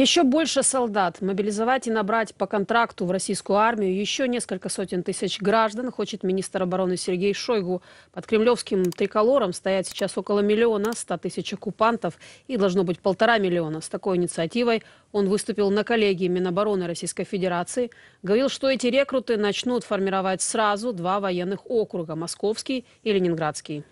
Еще больше солдат мобилизовать и набрать по контракту в российскую армию еще несколько сотен тысяч граждан хочет министр обороны Сергей Шойгу. Под кремлевским триколором стоят сейчас около миллиона ста тысяч оккупантов и должно быть полтора миллиона. С такой инициативой он выступил на коллегии Минобороны Российской Федерации. Говорил, что эти рекруты начнут формировать сразу два военных округа – Московский и Ленинградский.